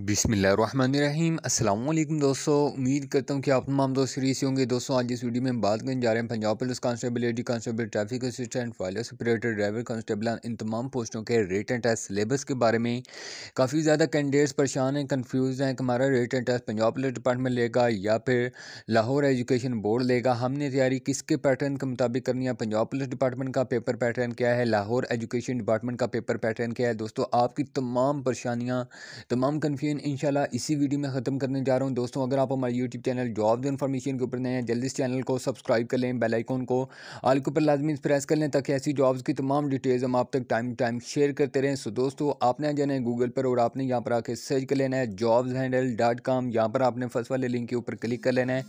बिसमीम अल्लाम दोस्तों उम्मीद करता हूँ कि आप तमाम दोस्त फ्री से होंगे दोस्तों आज इस वीडियो में बात करने जा रहे हैं पंजाब पुलिस कांस्टेबल एडी कांस्टेबल ट्रैफिक असिस्टेंट फाइलर ऑपरेटर ड्राइवर कांस्टेबल इन तमाम पोस्टों के रेट एंड टेस्ट सिलेबस के बारे में काफ़ी ज़्यादा कैंडिडेट्स परेशान हैं कन्फ्यूज हैं कि हमारा रेट एंड टेस्ट पंजाब पुलिस डिपार्टमेंट लेगा या फिर लाहौर एजुकेशन बोर्ड लेगा हमने तैयारी किसके पैटर्न के मुताबिक करनी है पंजाब पुलिस डिपार्टमेंट का पेपर पैटर्न क्या है लाहौर एजुकेशन डिपार्टमेंट का पेपर पैटर्न क्या है दोस्तों आपकी तमाम परेशानियाँ तमाम इन्फॉर्मेशन इंशाल्लाह इसी वीडियो में ख़त्म करने जा रहा हूँ दोस्तों अगर आप हमारे यूट्यूब चैनल जॉब इन्फॉर्मेशन के ऊपर नए हैं जल्दी इस चैनल को सब्सक्राइब कर लें बेलाइकॉन को आल के ऊपर लाजमी प्रेस कर लें ताकि ऐसी जॉब्स की तमाम डिटेल्स हम आप तक टाइम टाइम शेयर करते रहें सो दोस्तों आपने जाना है गूगल पर और आपने यहाँ पर आकर सर्च कर लेना है जॉब्स हैंडल डॉट कॉम यहाँ पर आपने फर्स्ट वाले लिंक के ऊपर क्लिक कर लेना है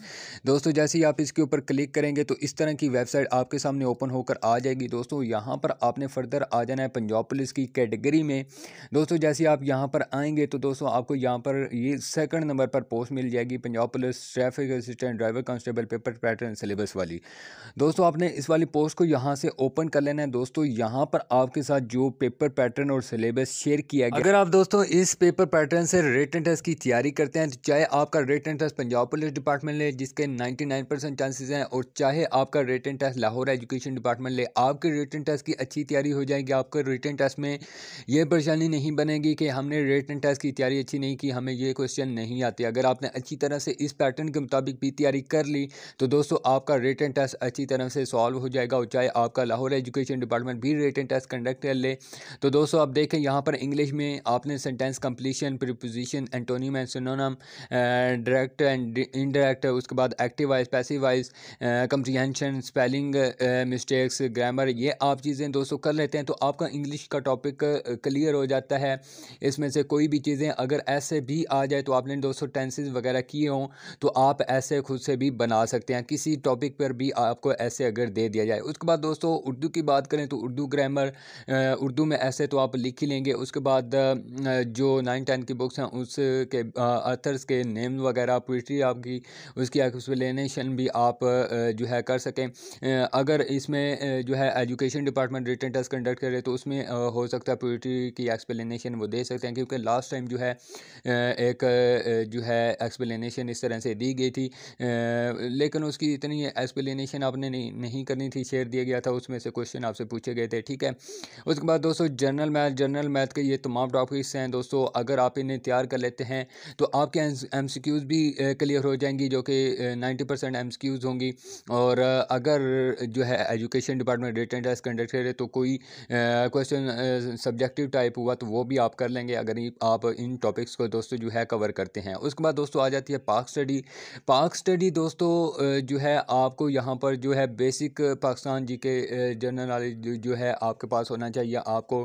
दोस्तों जैसे ही आप इसके ऊपर क्लिक करेंगे तो इस तरह की वेबसाइट आपके सामने ओपन होकर आ जाएगी दोस्तों यहाँ पर आपने फर्दर आ जाना है पंजाब पुलिस की कैटेगरी में दोस्तों जैसे आप यहाँ पर आएंगे तो दोस्तों आप आपको यहाँ पर ये सेकंड नंबर पर पोस्ट मिल जाएगी Punjab police traffic assistant driver constable paper pattern syllabus वाली दोस्तों आपने इस वाली पोस्ट को यहाँ से ओपन कर लेना है दोस्तों यहाँ पर आपके साथ जो पेपर पैटर्न और सिलेबस शेयर किया गया अगर आप दोस्तों इस पेपर पैटर्न से रिटर्न टेस्ट की तैयारी करते हैं तो चाहे आपका written test Punjab police department ले जिसके नाइन्टी नाइन परसेंट चांसेस हैं और चाहे आपका written test Lahore education department ले आपके रिटर्न टेस्ट की अच्छी तैयारी हो जाएगी आपके रिटर्न टेस्ट में यह परेशानी नहीं बनेगी कि हमने रिटर्न टेस्ट की तैयारी अच्छी ऐसी नहीं कि हमें ये क्वेश्चन नहीं आती अगर आपने अच्छी तरह से इस पैटर्न के मुताबिक भी तैयारी कर ली तो दोस्तों आपका रिटर्न टेस्ट अच्छी तरह से सॉल्व हो जाएगा और चाहे आपका लाहौर एजुकेशन डिपार्टमेंट भी रिटर्न टेस्ट कंडक्ट कर ले तो दोस्तों आप देखें यहाँ पर इंग्लिश में आपने sentence completion preposition antonym and synonym direct and indirect उसके बाद active voice passive voice comprehension spelling mistakes grammar ये आप चीज़ें दोस्तों कर लेते हैं तो आपका इंग्लिश का टॉपिक क्लियर हो जाता है इसमें से कोई भी चीज़ें अगर ऐसे भी आ जाए तो आपने दो सौ टेंसेज वगैरह किए हों तो आप ऐसे खुद से भी बना सकते हैं किसी टॉपिक पर भी आपको ऐसे अगर दे दिया जाए उसके बाद दोस्तों उर्दू की बात करें तो उर्दू ग्रामर उर्दू में ऐसे तो आप लिख ही लेंगे उसके बाद जो नाइन टेन की बुक्स हैं उसके अथर्स के नेम वगैरह पोइट्री आपकी उसकी एक्सप्लेनेशन भी आप जो है कर सकें अगर इसमें जो है education department written test conduct करे तो उसमें हो सकता है पोइट्री की एक्सप्लेनेशन वो दे सकते हैं क्योंकि लास्ट टाइम जो है एक जो है एक्सप्लेनेशन इस तरह से दी गई थी लेकिन उसकी इतनी एक्सप्लेनेशन आपने नहीं, नहीं करनी थी शेयर दिया गया था उसमें से क्वेश्चन आपसे पूछे गए थे ठीक है उसके बाद दोस्तों जनरल मैथ जनरल मैथ के ये तमाम टॉपिक्स हैं दोस्तों अगर आप इन्हें तैयार कर लेते हैं तो आपके एम भी क्लियर हो जाएंगी जो कि नाइन्टी परसेंट एम होंगी और अगर जो है education department written test conduct करे तो कोई क्वेश्चन सब्जेक्टिव टाइप हुआ तो वो भी आप कर लेंगे अगर आप इन टॉपिक टॉपिक्स को दोस्तों जो है कवर करते हैं उसके बाद दोस्तों आ जाती है पाक स्टडी पाक स्टडी दोस्तों जो है आपको यहाँ पर जो है बेसिक पाकिस्तान जी के जनरल नॉलेज जो है आपके पास होना चाहिए आपको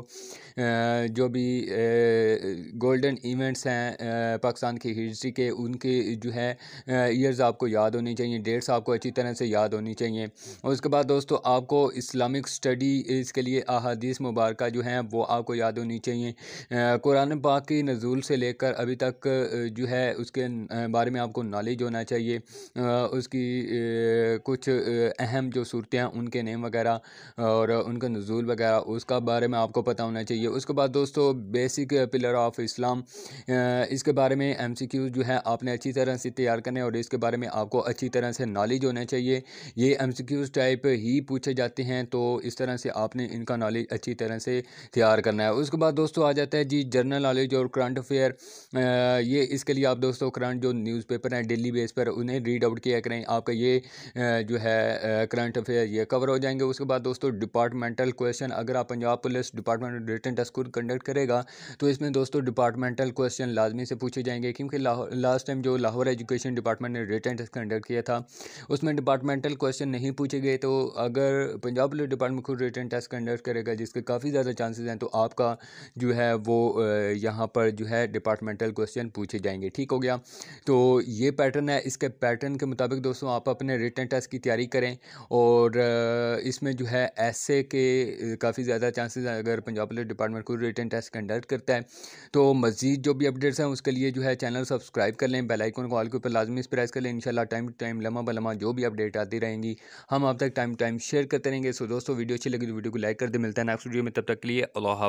जो भी गोल्डन इवेंट्स हैं पाकिस्तान की हिस्ट्री के उनके जो है ईयर्स आपको याद होने चाहिए डेट्स आपको अच्छी तरह से याद होनी चाहिए और उसके बाद दोस्तों आपको इस्लामिक स्टडी इसके लिए अहादीस मुबारक जो हैं वो आपको याद होनी चाहिए कुरान पाक की नजूल से ले लेकर अभी तक जो है उसके बारे में आपको नॉलेज होना चाहिए उसकी कुछ अहम जो सूरतें हैं उनके नेम वगैरह और उनका नजूल वगैरह उसका बारे में आपको पता होना चाहिए उसके बाद दोस्तों बेसिक पिलर ऑफ इस्लाम इसके बारे में एम सी क्यूज़ जो है आपने अच्छी तरह से तैयार करने और इसके बारे में आपको अच्छी तरह से नॉलेज होना चाहिए ये एम सी क्यूज़ टाइप ही पूछे जाते हैं तो इस तरह से आपने इनका नॉलेज अच्छी तरह से तैयार करना है उसके बाद दोस्तों आ जाता है जी जनरल नॉलेज और करंट अफेयर पर ये इसके लिए आप दोस्तों करंट जो न्यूज़पेपर हैं डेली बेस पर उन्हें रीड आउट किया करें आपका ये जो है करंट अफेयर ये कवर हो जाएंगे उसके बाद दोस्तों डिपार्टमेंटल क्वेश्चन अगर आप Punjab police department written test खुद कंडक्ट करेगा तो इसमें दोस्तों डिपार्टमेंटल क्वेश्चन लाजमी से पूछे जाएंगे क्योंकि लास्ट टाइम जो लाहौर एजुकेशन डिपार्टमेंट ने रिटर्न टेस्ट कंडक्ट किया था उसमें डिपार्टमेंटल क्वेश्चन नहीं पूछे गए तो अगर पंजाब पुलिस डिपार्टमेंट खुद रिटर्न टेस्ट कंडक्ट करेगा जिसके काफ़ी ज़्यादा चांसेज हैं तो आपका जो है वो यहाँ पर जो है डिपार्टमेंटल क्वेश्चन पूछे जाएंगे ठीक हो गया तो ये पैटर्न है इसके पैटर्न के मुताबिक दोस्तों आप अपने रिटर्न टेस्ट की तैयारी करें और इसमें जो है ऐसे के काफ़ी ज़्यादा चांसेस हैं अगर पंजाब पुलिस डिपार्टमेंट को रिटर्न टेस्ट कंडक्ट करता है तो मज़ीद जो भी अपडेट्स हैं उसके लिए जो है चैनल सब्सक्राइब कर लें बेलाइकन को ऑल के ऊपर लाजमी प्रेस कर लें इंशाल्लाह टाइम टू टाइम लम्हा बलमा जो भी अपडेट आती रहेंगी हम आप तक टाइम टाइम शेयर करते रहेंगे सो दोस्तों वीडियो अच्छी लगी तो वीडियो को लाइक कर दे मिलता है नेक्स्ट वीडियो में तब तक के लिए अल्लाह